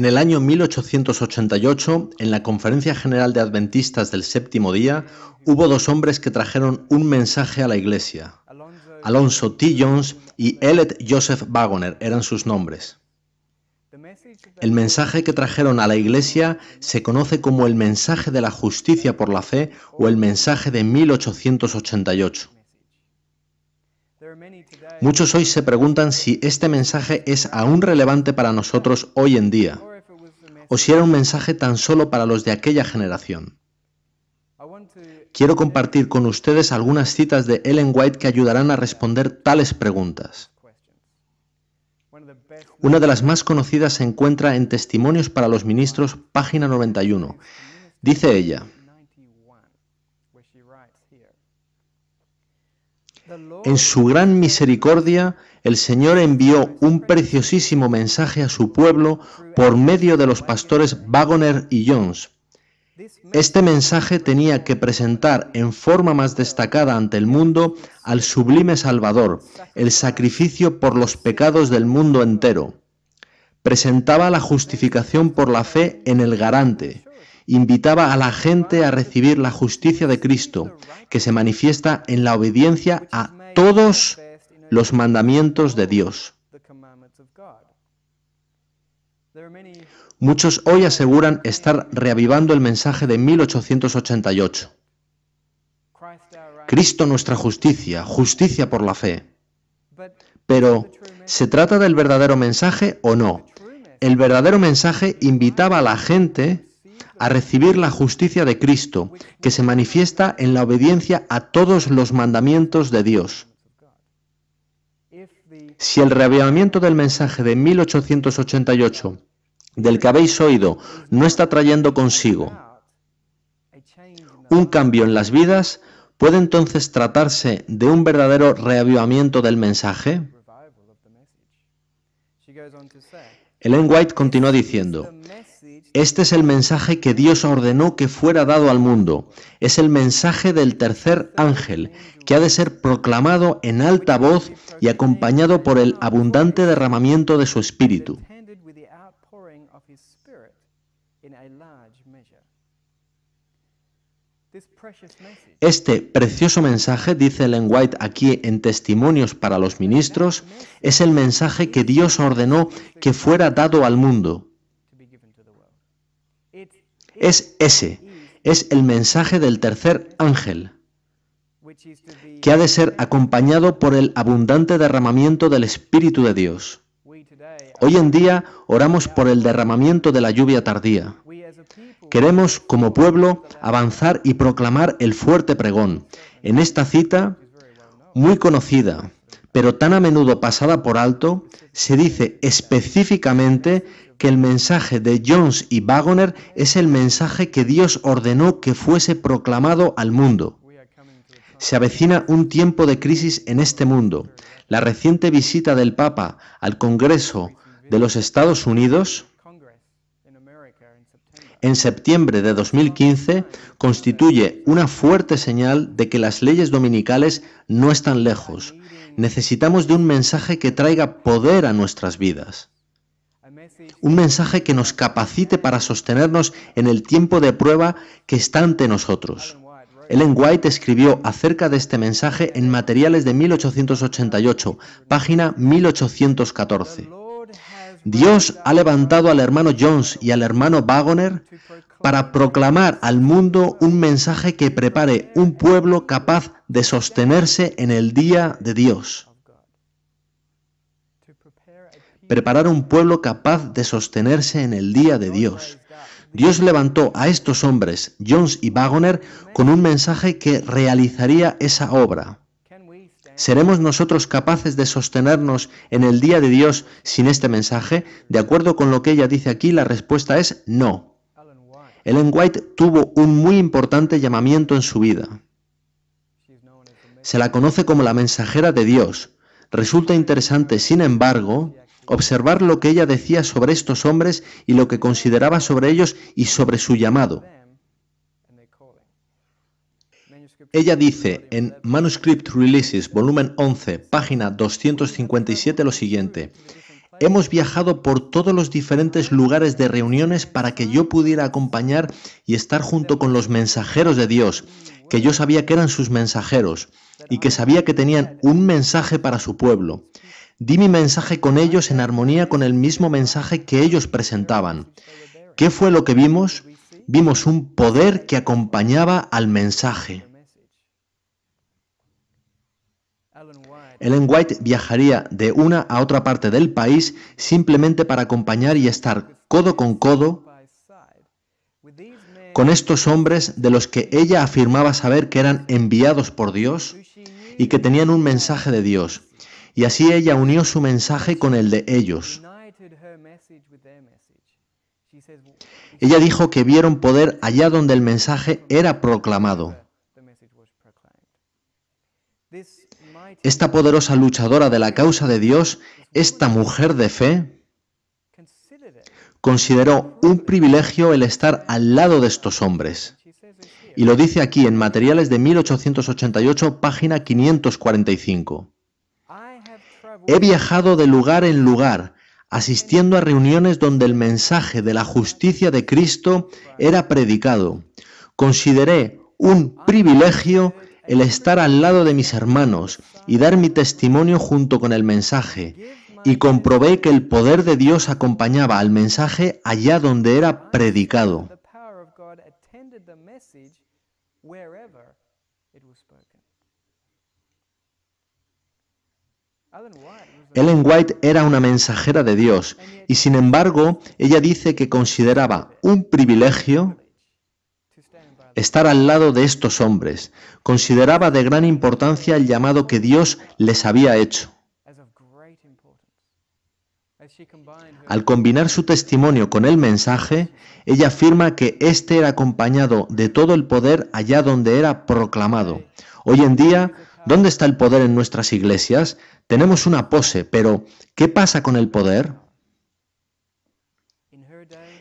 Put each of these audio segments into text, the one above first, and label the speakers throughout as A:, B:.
A: En el año 1888, en la Conferencia General de Adventistas del Séptimo Día, hubo dos hombres que trajeron un mensaje a la Iglesia. Alonso T. Jones y Elet Joseph Wagoner eran sus nombres. El mensaje que trajeron a la Iglesia se conoce como el mensaje de la justicia por la fe o el mensaje de 1888. Muchos hoy se preguntan si este mensaje es aún relevante para nosotros hoy en día o si era un mensaje tan solo para los de aquella generación. Quiero compartir con ustedes algunas citas de Ellen White que ayudarán a responder tales preguntas. Una de las más conocidas se encuentra en Testimonios para los Ministros, página 91. Dice ella, En su gran misericordia, el Señor envió un preciosísimo mensaje a su pueblo por medio de los pastores Wagoner y Jones. Este mensaje tenía que presentar en forma más destacada ante el mundo al sublime Salvador, el sacrificio por los pecados del mundo entero. Presentaba la justificación por la fe en el garante, invitaba a la gente a recibir la justicia de Cristo, que se manifiesta en la obediencia a todos los mandamientos de Dios. Muchos hoy aseguran estar reavivando el mensaje de 1888. Cristo nuestra justicia, justicia por la fe. Pero, ¿se trata del verdadero mensaje o no? El verdadero mensaje invitaba a la gente a recibir la justicia de Cristo, que se manifiesta en la obediencia a todos los mandamientos de Dios. Si el reavivamiento del mensaje de 1888 del que habéis oído no está trayendo consigo un cambio en las vidas, ¿puede entonces tratarse de un verdadero reavivamiento del mensaje? Ellen White continúa diciendo, este es el mensaje que Dios ordenó que fuera dado al mundo. Es el mensaje del tercer ángel, que ha de ser proclamado en alta voz y acompañado por el abundante derramamiento de su espíritu. Este precioso mensaje, dice Ellen White aquí en Testimonios para los Ministros, es el mensaje que Dios ordenó que fuera dado al mundo es ese, es el mensaje del tercer ángel, que ha de ser acompañado por el abundante derramamiento del Espíritu de Dios. Hoy en día oramos por el derramamiento de la lluvia tardía. Queremos, como pueblo, avanzar y proclamar el fuerte pregón. En esta cita, muy conocida, pero tan a menudo pasada por alto, se dice específicamente que el mensaje de Jones y Wagoner es el mensaje que Dios ordenó que fuese proclamado al mundo. Se avecina un tiempo de crisis en este mundo. La reciente visita del Papa al Congreso de los Estados Unidos en septiembre de 2015 constituye una fuerte señal de que las leyes dominicales no están lejos, necesitamos de un mensaje que traiga poder a nuestras vidas. Un mensaje que nos capacite para sostenernos en el tiempo de prueba que está ante nosotros. Ellen White escribió acerca de este mensaje en Materiales de 1888, página 1814. Dios ha levantado al hermano Jones y al hermano Wagoner para proclamar al mundo un mensaje que prepare un pueblo capaz de sostenerse en el día de Dios. Preparar un pueblo capaz de sostenerse en el día de Dios. Dios levantó a estos hombres, Jones y Wagoner, con un mensaje que realizaría esa obra. ¿Seremos nosotros capaces de sostenernos en el día de Dios sin este mensaje? De acuerdo con lo que ella dice aquí, la respuesta es no. Ellen White tuvo un muy importante llamamiento en su vida. Se la conoce como la mensajera de Dios. Resulta interesante, sin embargo, observar lo que ella decía sobre estos hombres y lo que consideraba sobre ellos y sobre su llamado. Ella dice en Manuscript Releases, volumen 11, página 257, lo siguiente. Hemos viajado por todos los diferentes lugares de reuniones para que yo pudiera acompañar y estar junto con los mensajeros de Dios, que yo sabía que eran sus mensajeros y que sabía que tenían un mensaje para su pueblo. Di mi mensaje con ellos en armonía con el mismo mensaje que ellos presentaban. ¿Qué fue lo que vimos? Vimos un poder que acompañaba al mensaje. Ellen White viajaría de una a otra parte del país simplemente para acompañar y estar codo con codo con estos hombres de los que ella afirmaba saber que eran enviados por Dios y que tenían un mensaje de Dios. Y así ella unió su mensaje con el de ellos. Ella dijo que vieron poder allá donde el mensaje era proclamado. esta poderosa luchadora de la causa de Dios, esta mujer de fe, consideró un privilegio el estar al lado de estos hombres. Y lo dice aquí en Materiales de 1888, página 545. He viajado de lugar en lugar, asistiendo a reuniones donde el mensaje de la justicia de Cristo era predicado. Consideré un privilegio el estar al lado de mis hermanos y dar mi testimonio junto con el mensaje, y comprobé que el poder de Dios acompañaba al mensaje allá donde era predicado. Ellen White era una mensajera de Dios y sin embargo ella dice que consideraba un privilegio Estar al lado de estos hombres consideraba de gran importancia el llamado que Dios les había hecho. Al combinar su testimonio con el mensaje, ella afirma que éste era acompañado de todo el poder allá donde era proclamado. Hoy en día, ¿dónde está el poder en nuestras iglesias? Tenemos una pose, pero ¿qué pasa con el poder?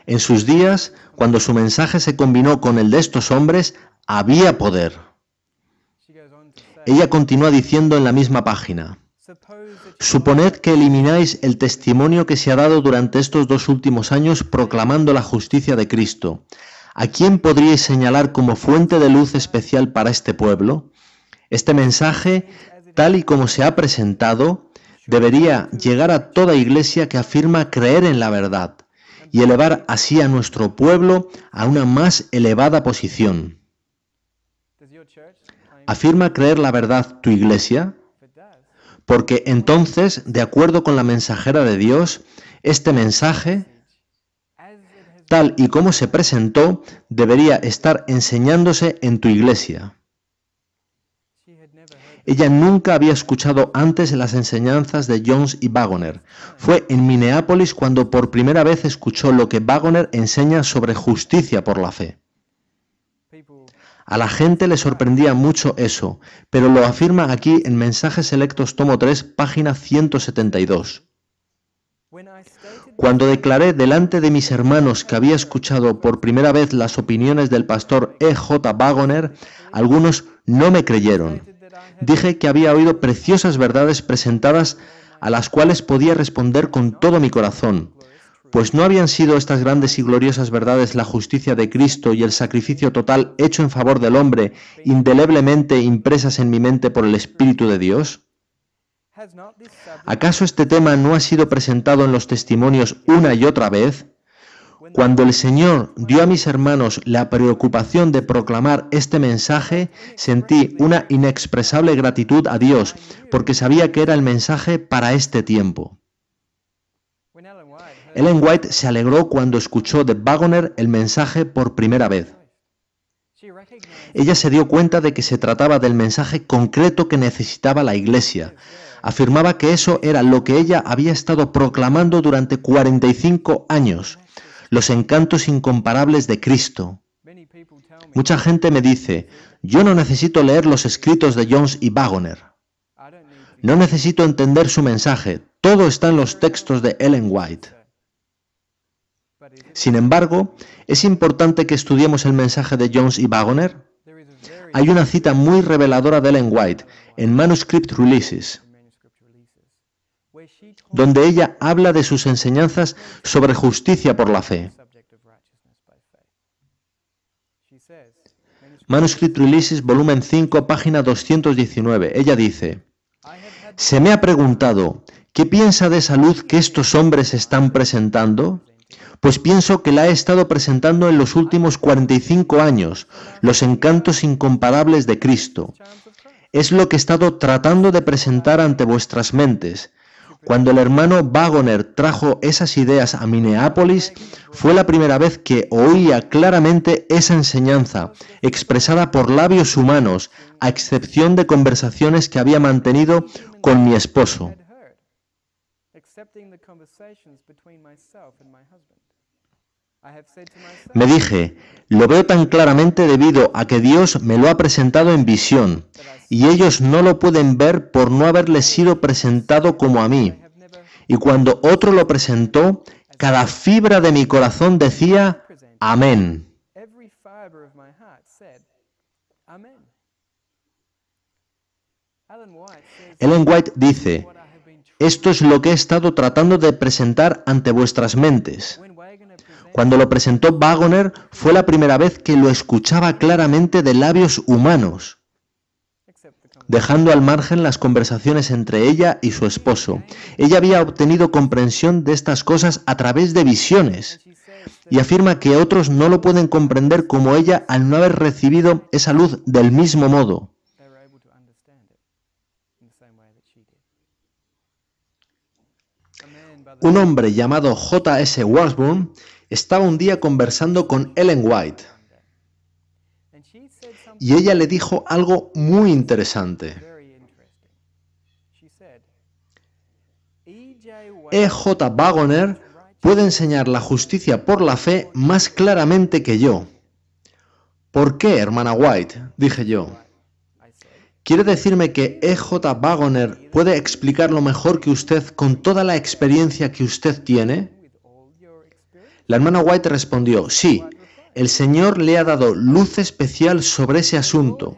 A: En sus días, cuando su mensaje se combinó con el de estos hombres, había poder. Ella continúa diciendo en la misma página, Suponed que elimináis el testimonio que se ha dado durante estos dos últimos años proclamando la justicia de Cristo. ¿A quién podríais señalar como fuente de luz especial para este pueblo? Este mensaje, tal y como se ha presentado, debería llegar a toda iglesia que afirma creer en la verdad, y elevar así a nuestro pueblo a una más elevada posición. ¿Afirma creer la verdad tu iglesia? Porque entonces, de acuerdo con la mensajera de Dios, este mensaje, tal y como se presentó, debería estar enseñándose en tu iglesia. Ella nunca había escuchado antes las enseñanzas de Jones y Wagoner. Fue en Minneapolis cuando por primera vez escuchó lo que Wagoner enseña sobre justicia por la fe. A la gente le sorprendía mucho eso, pero lo afirma aquí en Mensajes Selectos, tomo 3, página 172. Cuando declaré delante de mis hermanos que había escuchado por primera vez las opiniones del pastor E. J. Wagoner, algunos no me creyeron dije que había oído preciosas verdades presentadas a las cuales podía responder con todo mi corazón, pues no habían sido estas grandes y gloriosas verdades la justicia de Cristo y el sacrificio total hecho en favor del hombre, indeleblemente impresas en mi mente por el Espíritu de Dios. ¿Acaso este tema no ha sido presentado en los testimonios una y otra vez? Cuando el Señor dio a mis hermanos la preocupación de proclamar este mensaje, sentí una inexpresable gratitud a Dios, porque sabía que era el mensaje para este tiempo. Ellen White se alegró cuando escuchó de Wagoner el mensaje por primera vez. Ella se dio cuenta de que se trataba del mensaje concreto que necesitaba la Iglesia. Afirmaba que eso era lo que ella había estado proclamando durante 45 años, los encantos incomparables de Cristo. Mucha gente me dice, yo no necesito leer los escritos de Jones y Wagoner. No necesito entender su mensaje, todo está en los textos de Ellen White. Sin embargo, es importante que estudiemos el mensaje de Jones y Wagoner. Hay una cita muy reveladora de Ellen White en Manuscript Releases, donde ella habla de sus enseñanzas sobre justicia por la fe. Manuscrito Ulises, volumen 5, página 219. Ella dice, se me ha preguntado, ¿qué piensa de esa luz que estos hombres están presentando? Pues pienso que la he estado presentando en los últimos 45 años, los encantos incomparables de Cristo. Es lo que he estado tratando de presentar ante vuestras mentes, cuando el hermano Wagoner trajo esas ideas a Minneapolis, fue la primera vez que oía claramente esa enseñanza, expresada por labios humanos, a excepción de conversaciones que había mantenido con mi esposo. Me dije, lo veo tan claramente debido a que Dios me lo ha presentado en visión, y ellos no lo pueden ver por no haberle sido presentado como a mí. Y cuando otro lo presentó, cada fibra de mi corazón decía, amén. Ellen White dice, esto es lo que he estado tratando de presentar ante vuestras mentes. Cuando lo presentó Wagoner fue la primera vez que lo escuchaba claramente de labios humanos, dejando al margen las conversaciones entre ella y su esposo. Ella había obtenido comprensión de estas cosas a través de visiones y afirma que otros no lo pueden comprender como ella al no haber recibido esa luz del mismo modo. Un hombre llamado J.S. Washburn estaba un día conversando con Ellen White y ella le dijo algo muy interesante. E.J. Wagoner puede enseñar la justicia por la fe más claramente que yo. ¿Por qué, hermana White? dije yo. ¿Quiere decirme que E.J. Wagoner puede explicarlo mejor que usted con toda la experiencia que usted tiene? La hermana White respondió, sí, el Señor le ha dado luz especial sobre ese asunto.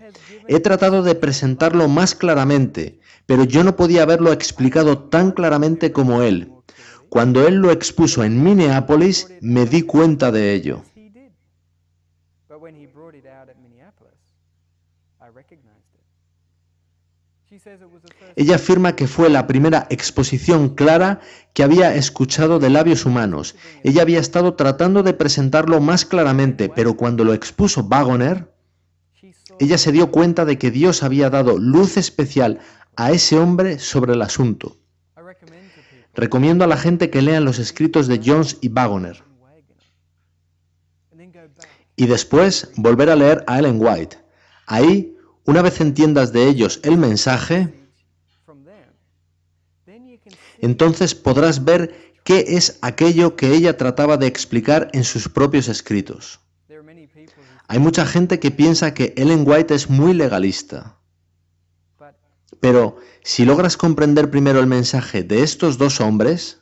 A: He tratado de presentarlo más claramente, pero yo no podía haberlo explicado tan claramente como él. Cuando él lo expuso en Minneapolis, me di cuenta de ello. Ella afirma que fue la primera exposición clara que había escuchado de labios humanos. Ella había estado tratando de presentarlo más claramente, pero cuando lo expuso Wagoner, ella se dio cuenta de que Dios había dado luz especial a ese hombre sobre el asunto. Recomiendo a la gente que lean los escritos de Jones y Wagoner. Y después volver a leer a Ellen White. Ahí una vez entiendas de ellos el mensaje, entonces podrás ver qué es aquello que ella trataba de explicar en sus propios escritos. Hay mucha gente que piensa que Ellen White es muy legalista. Pero si logras comprender primero el mensaje de estos dos hombres,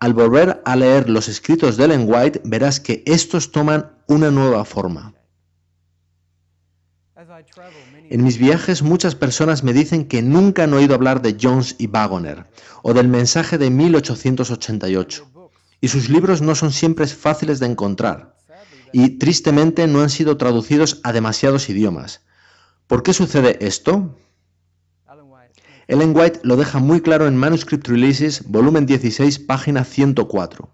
A: al volver a leer los escritos de Ellen White verás que estos toman una nueva forma. En mis viajes muchas personas me dicen que nunca han oído hablar de Jones y Wagoner o del mensaje de 1888. Y sus libros no son siempre fáciles de encontrar y tristemente no han sido traducidos a demasiados idiomas. ¿Por qué sucede esto? Ellen White lo deja muy claro en Manuscript Releases, volumen 16, página 104.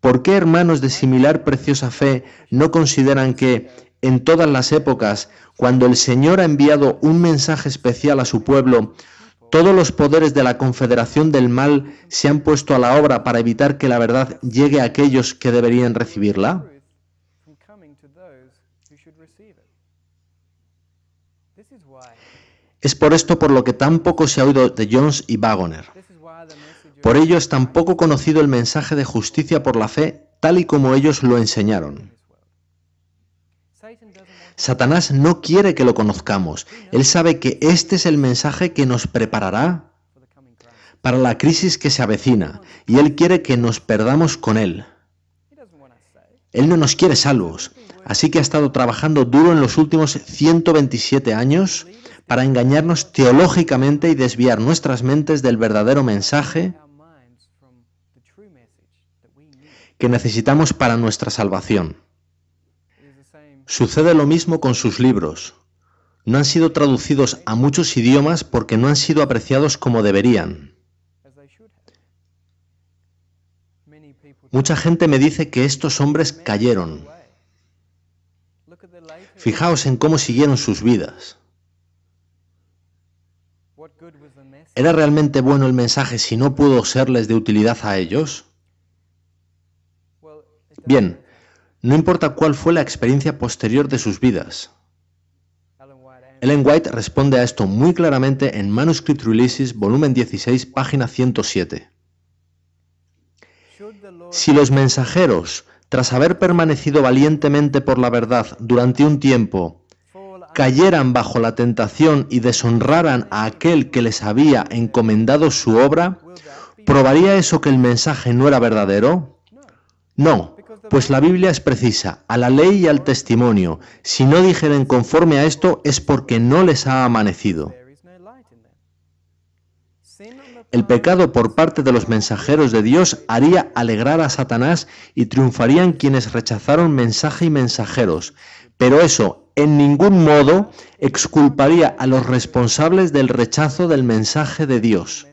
A: ¿Por qué hermanos de similar preciosa fe no consideran que en todas las épocas, cuando el Señor ha enviado un mensaje especial a su pueblo, todos los poderes de la Confederación del Mal se han puesto a la obra para evitar que la verdad llegue a aquellos que deberían recibirla? Es por esto por lo que tan poco se ha oído de Jones y Wagoner. Por ello es tan poco conocido el mensaje de justicia por la fe tal y como ellos lo enseñaron. Satanás no quiere que lo conozcamos. Él sabe que este es el mensaje que nos preparará para la crisis que se avecina y Él quiere que nos perdamos con Él. Él no nos quiere salvos, así que ha estado trabajando duro en los últimos 127 años para engañarnos teológicamente y desviar nuestras mentes del verdadero mensaje que necesitamos para nuestra salvación. Sucede lo mismo con sus libros. No han sido traducidos a muchos idiomas porque no han sido apreciados como deberían. Mucha gente me dice que estos hombres cayeron. Fijaos en cómo siguieron sus vidas. ¿Era realmente bueno el mensaje si no pudo serles de utilidad a ellos? Bien, no importa cuál fue la experiencia posterior de sus vidas. Ellen White responde a esto muy claramente en Manuscript Releases, volumen 16, página 107. Si los mensajeros, tras haber permanecido valientemente por la verdad durante un tiempo, cayeran bajo la tentación y deshonraran a aquel que les había encomendado su obra, ¿probaría eso que el mensaje no era verdadero? No, pues la Biblia es precisa, a la ley y al testimonio. Si no dijeren conforme a esto es porque no les ha amanecido. El pecado por parte de los mensajeros de Dios haría alegrar a Satanás y triunfarían quienes rechazaron mensaje y mensajeros. Pero eso, en ningún modo, exculparía a los responsables del rechazo del mensaje de Dios.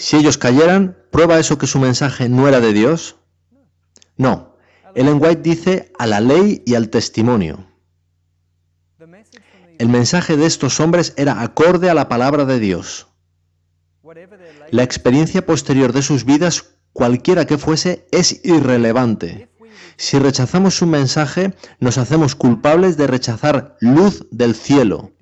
A: Si ellos cayeran, ¿prueba eso que su mensaje no era de Dios? No. Ellen White dice a la ley y al testimonio. El mensaje de estos hombres era acorde a la palabra de Dios. La experiencia posterior de sus vidas, cualquiera que fuese, es irrelevante. Si rechazamos su mensaje, nos hacemos culpables de rechazar luz del cielo,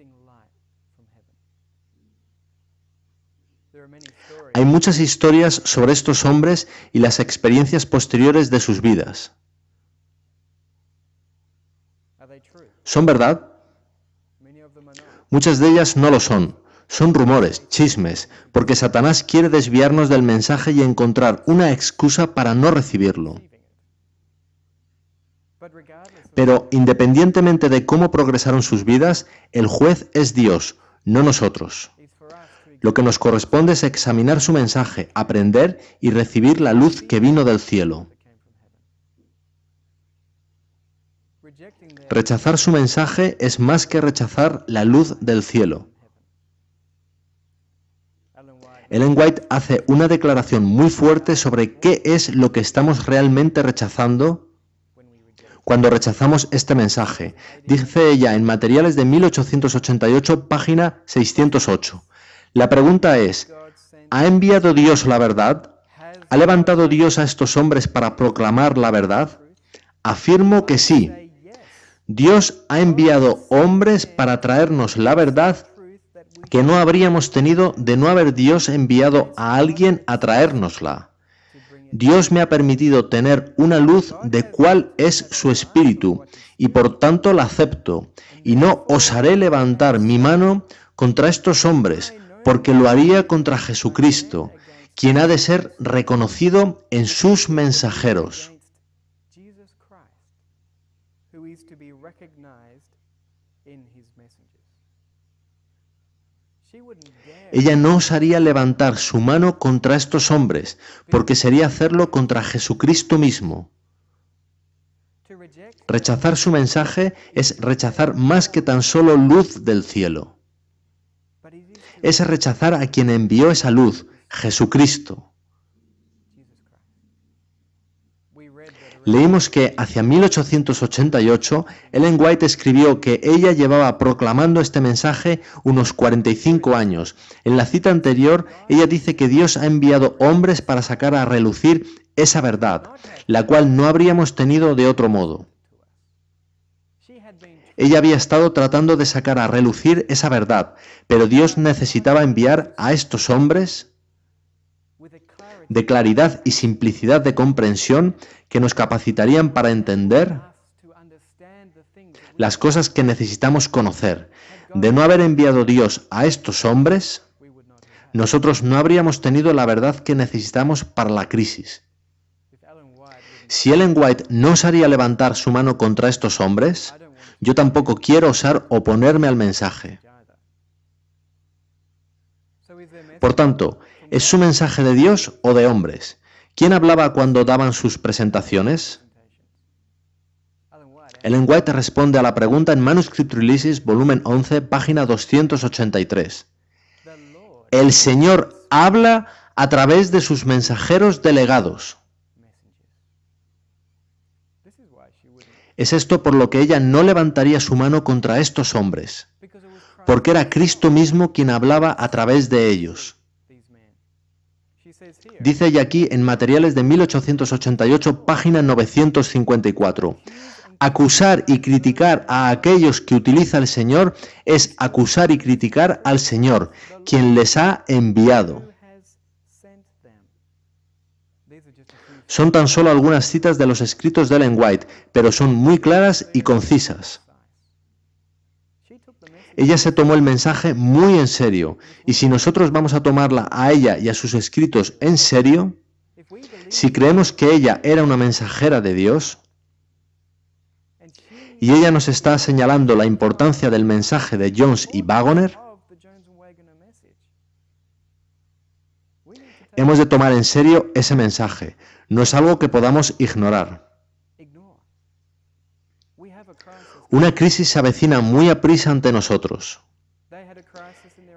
A: Hay muchas historias sobre estos hombres y las experiencias posteriores de sus vidas. ¿Son verdad? Muchas de ellas no lo son. Son rumores, chismes, porque Satanás quiere desviarnos del mensaje y encontrar una excusa para no recibirlo. Pero independientemente de cómo progresaron sus vidas, el juez es Dios, no nosotros. Lo que nos corresponde es examinar su mensaje, aprender y recibir la luz que vino del cielo. Rechazar su mensaje es más que rechazar la luz del cielo. Ellen White hace una declaración muy fuerte sobre qué es lo que estamos realmente rechazando cuando rechazamos este mensaje. Dice ella en Materiales de 1888, página 608. La pregunta es, ¿ha enviado Dios la verdad? ¿Ha levantado Dios a estos hombres para proclamar la verdad? Afirmo que sí. Dios ha enviado hombres para traernos la verdad que no habríamos tenido de no haber Dios enviado a alguien a traérnosla. Dios me ha permitido tener una luz de cuál es su espíritu, y por tanto la acepto, y no osaré levantar mi mano contra estos hombres, porque lo haría contra Jesucristo, quien ha de ser reconocido en sus mensajeros. Ella no osaría levantar su mano contra estos hombres, porque sería hacerlo contra Jesucristo mismo. Rechazar su mensaje es rechazar más que tan solo luz del cielo es rechazar a quien envió esa luz, Jesucristo. Leímos que hacia 1888 Ellen White escribió que ella llevaba proclamando este mensaje unos 45 años. En la cita anterior, ella dice que Dios ha enviado hombres para sacar a relucir esa verdad, la cual no habríamos tenido de otro modo. Ella había estado tratando de sacar a relucir esa verdad, pero Dios necesitaba enviar a estos hombres de claridad y simplicidad de comprensión que nos capacitarían para entender las cosas que necesitamos conocer. De no haber enviado Dios a estos hombres, nosotros no habríamos tenido la verdad que necesitamos para la crisis. Si Ellen White no osaría levantar su mano contra estos hombres, yo tampoco quiero osar oponerme al mensaje. Por tanto, ¿es su mensaje de Dios o de hombres? ¿Quién hablaba cuando daban sus presentaciones? Ellen White responde a la pregunta en Manuscript Releases, volumen 11, página 283. El Señor habla a través de sus mensajeros delegados. Es esto por lo que ella no levantaría su mano contra estos hombres, porque era Cristo mismo quien hablaba a través de ellos. Dice ella aquí en materiales de 1888, página 954. Acusar y criticar a aquellos que utiliza el Señor es acusar y criticar al Señor, quien les ha enviado. Son tan solo algunas citas de los escritos de Ellen White, pero son muy claras y concisas. Ella se tomó el mensaje muy en serio, y si nosotros vamos a tomarla a ella y a sus escritos en serio, si creemos que ella era una mensajera de Dios, y ella nos está señalando la importancia del mensaje de Jones y Wagoner, Hemos de tomar en serio ese mensaje. No es algo que podamos ignorar. Una crisis se avecina muy aprisa ante nosotros.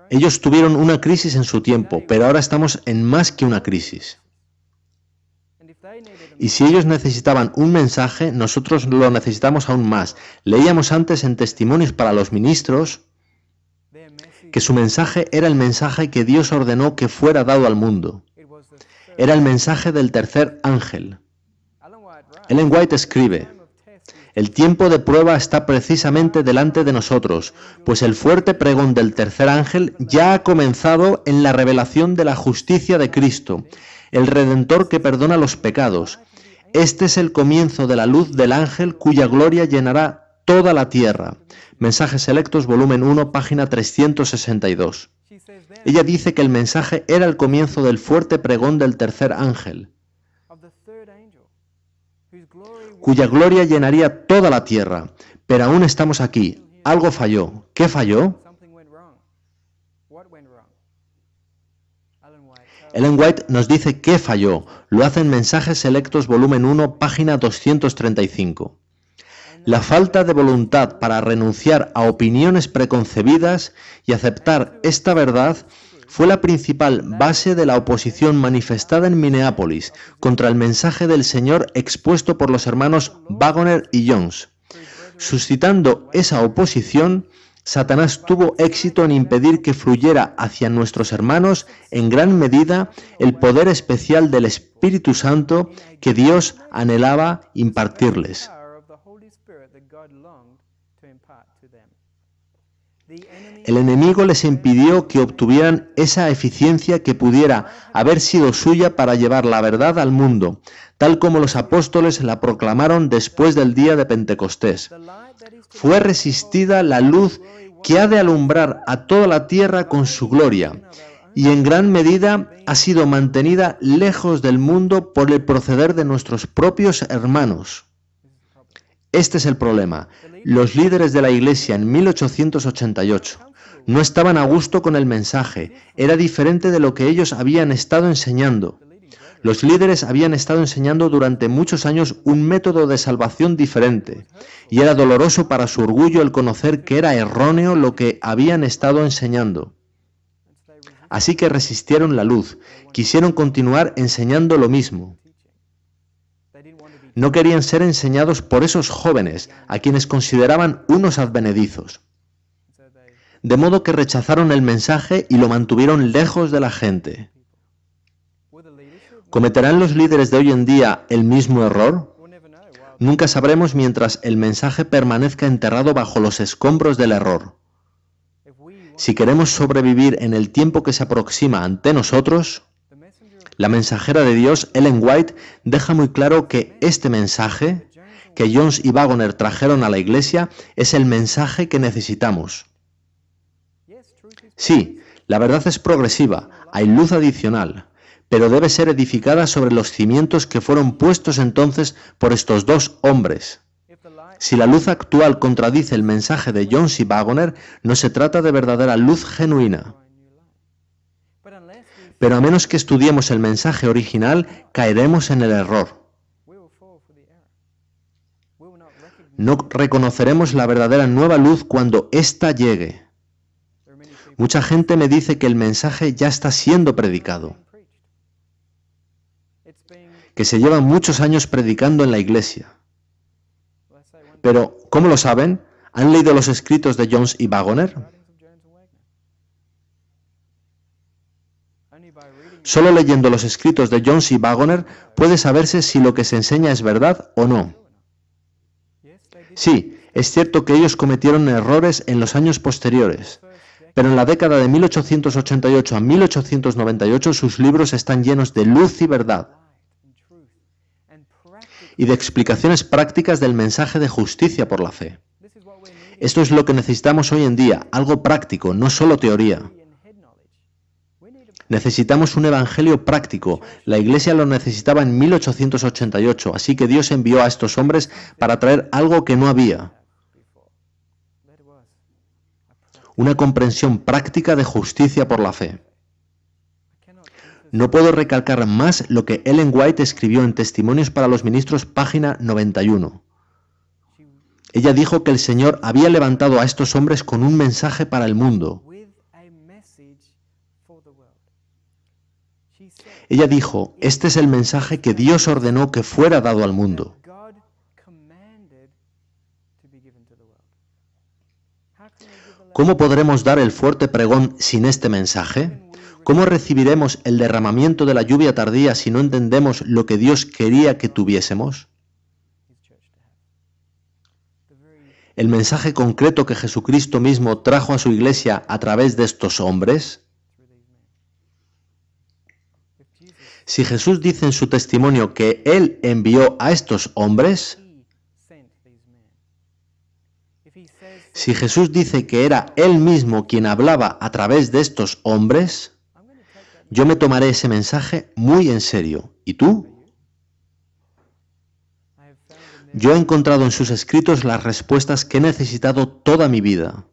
A: Ellos tuvieron una crisis en su tiempo, pero ahora estamos en más que una crisis. Y si ellos necesitaban un mensaje, nosotros lo necesitamos aún más. Leíamos antes en Testimonios para los Ministros que su mensaje era el mensaje que Dios ordenó que fuera dado al mundo era el mensaje del tercer ángel. Ellen White escribe, el tiempo de prueba está precisamente delante de nosotros, pues el fuerte pregón del tercer ángel ya ha comenzado en la revelación de la justicia de Cristo, el Redentor que perdona los pecados. Este es el comienzo de la luz del ángel cuya gloria llenará toda la tierra. Mensajes Selectos, volumen 1, página 362. Ella dice que el mensaje era el comienzo del fuerte pregón del tercer ángel, cuya gloria llenaría toda la tierra. Pero aún estamos aquí. Algo falló. ¿Qué falló? Ellen White nos dice qué falló. Lo hacen Mensajes Selectos, volumen 1, página 235 la falta de voluntad para renunciar a opiniones preconcebidas y aceptar esta verdad fue la principal base de la oposición manifestada en Minneapolis contra el mensaje del Señor expuesto por los hermanos Wagoner y Jones. Suscitando esa oposición, Satanás tuvo éxito en impedir que fluyera hacia nuestros hermanos en gran medida el poder especial del Espíritu Santo que Dios anhelaba impartirles. El enemigo les impidió que obtuvieran esa eficiencia que pudiera haber sido suya para llevar la verdad al mundo, tal como los apóstoles la proclamaron después del día de Pentecostés. Fue resistida la luz que ha de alumbrar a toda la tierra con su gloria, y en gran medida ha sido mantenida lejos del mundo por el proceder de nuestros propios hermanos. Este es el problema. Los líderes de la Iglesia en 1888 no estaban a gusto con el mensaje, era diferente de lo que ellos habían estado enseñando. Los líderes habían estado enseñando durante muchos años un método de salvación diferente, y era doloroso para su orgullo el conocer que era erróneo lo que habían estado enseñando. Así que resistieron la luz, quisieron continuar enseñando lo mismo no querían ser enseñados por esos jóvenes a quienes consideraban unos advenedizos. De modo que rechazaron el mensaje y lo mantuvieron lejos de la gente. ¿Cometerán los líderes de hoy en día el mismo error? Nunca sabremos mientras el mensaje permanezca enterrado bajo los escombros del error. Si queremos sobrevivir en el tiempo que se aproxima ante nosotros, la mensajera de Dios, Ellen White, deja muy claro que este mensaje que Jones y Wagoner trajeron a la iglesia es el mensaje que necesitamos. Sí, la verdad es progresiva, hay luz adicional, pero debe ser edificada sobre los cimientos que fueron puestos entonces por estos dos hombres. Si la luz actual contradice el mensaje de Jones y Wagoner, no se trata de verdadera luz genuina pero a menos que estudiemos el mensaje original, caeremos en el error. No reconoceremos la verdadera nueva luz cuando ésta llegue. Mucha gente me dice que el mensaje ya está siendo predicado, que se llevan muchos años predicando en la iglesia. Pero, ¿cómo lo saben? ¿Han leído los escritos de Jones y Wagoner? Solo leyendo los escritos de John C. Wagoner puede saberse si lo que se enseña es verdad o no. Sí, es cierto que ellos cometieron errores en los años posteriores, pero en la década de 1888 a 1898 sus libros están llenos de luz y verdad y de explicaciones prácticas del mensaje de justicia por la fe. Esto es lo que necesitamos hoy en día, algo práctico, no solo teoría. Necesitamos un evangelio práctico. La iglesia lo necesitaba en 1888, así que Dios envió a estos hombres para traer algo que no había. Una comprensión práctica de justicia por la fe. No puedo recalcar más lo que Ellen White escribió en Testimonios para los Ministros, página 91. Ella dijo que el Señor había levantado a estos hombres con un mensaje para el mundo. Ella dijo, este es el mensaje que Dios ordenó que fuera dado al mundo. ¿Cómo podremos dar el fuerte pregón sin este mensaje? ¿Cómo recibiremos el derramamiento de la lluvia tardía si no entendemos lo que Dios quería que tuviésemos? El mensaje concreto que Jesucristo mismo trajo a su iglesia a través de estos hombres Si Jesús dice en su testimonio que Él envió a estos hombres, si Jesús dice que era Él mismo quien hablaba a través de estos hombres, yo me tomaré ese mensaje muy en serio. ¿Y tú? Yo he encontrado en sus escritos las respuestas que he necesitado toda mi vida.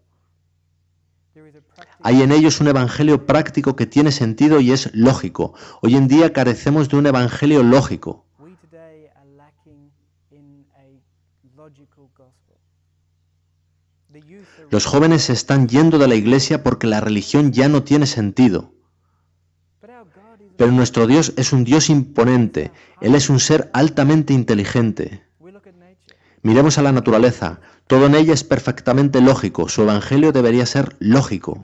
A: Hay en ellos un evangelio práctico que tiene sentido y es lógico. Hoy en día carecemos de un evangelio lógico. Los jóvenes se están yendo de la iglesia porque la religión ya no tiene sentido. Pero nuestro Dios es un Dios imponente, Él es un ser altamente inteligente. Miremos a la naturaleza, todo en ella es perfectamente lógico, su evangelio debería ser lógico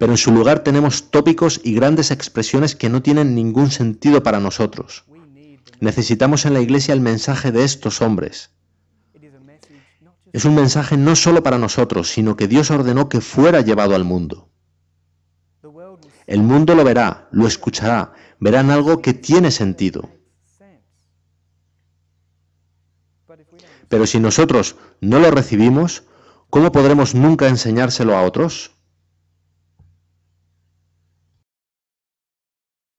A: pero en su lugar tenemos tópicos y grandes expresiones que no tienen ningún sentido para nosotros. Necesitamos en la iglesia el mensaje de estos hombres. Es un mensaje no solo para nosotros, sino que Dios ordenó que fuera llevado al mundo. El mundo lo verá, lo escuchará, verán algo que tiene sentido. Pero si nosotros no lo recibimos, ¿cómo podremos nunca enseñárselo a otros?